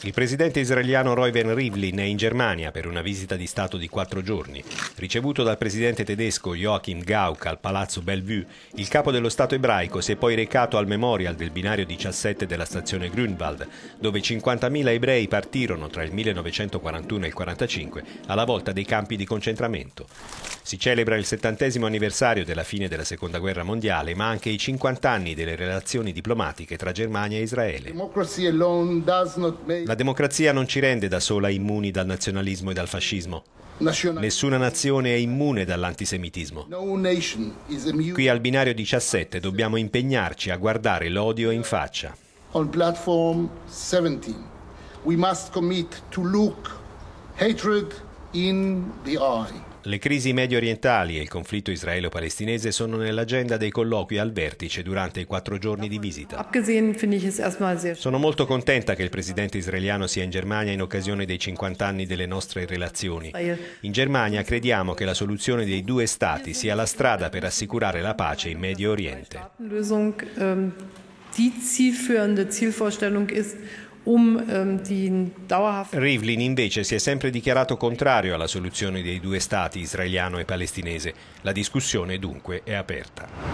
Il presidente israeliano Reuven Rivlin è in Germania per una visita di Stato di quattro giorni. Ricevuto dal presidente tedesco Joachim Gauck al palazzo Bellevue, il capo dello Stato ebraico si è poi recato al memorial del binario 17 della stazione Grünwald, dove 50.000 ebrei partirono tra il 1941 e il 1945 alla volta dei campi di concentramento. Si celebra il settantesimo anniversario della fine della Seconda Guerra Mondiale, ma anche i 50 anni delle relazioni diplomatiche tra Germania e Israele. La democrazia non ci rende da sola immuni dal nazionalismo e dal fascismo. Nessuna nazione è immune dall'antisemitismo. Qui al binario 17 dobbiamo impegnarci a guardare l'odio in faccia. On platform 17 we must commit to look hatred in the eye. Le crisi medio orientali e il conflitto israelo-palestinese sono nell'agenda dei colloqui al vertice durante i quattro giorni di visita. Sono molto contenta che il presidente israeliano sia in Germania in occasione dei 50 anni delle nostre relazioni. In Germania crediamo che la soluzione dei due Stati sia la strada per assicurare la pace in Medio Oriente. Ehm, die zielführende Zielvorstellung ist um ähm, dauerhaft Rivlin invece si è sempre dichiarato contrario alla soluzione dei due stati israeliano e palestinese. La discussione dunque è aperta.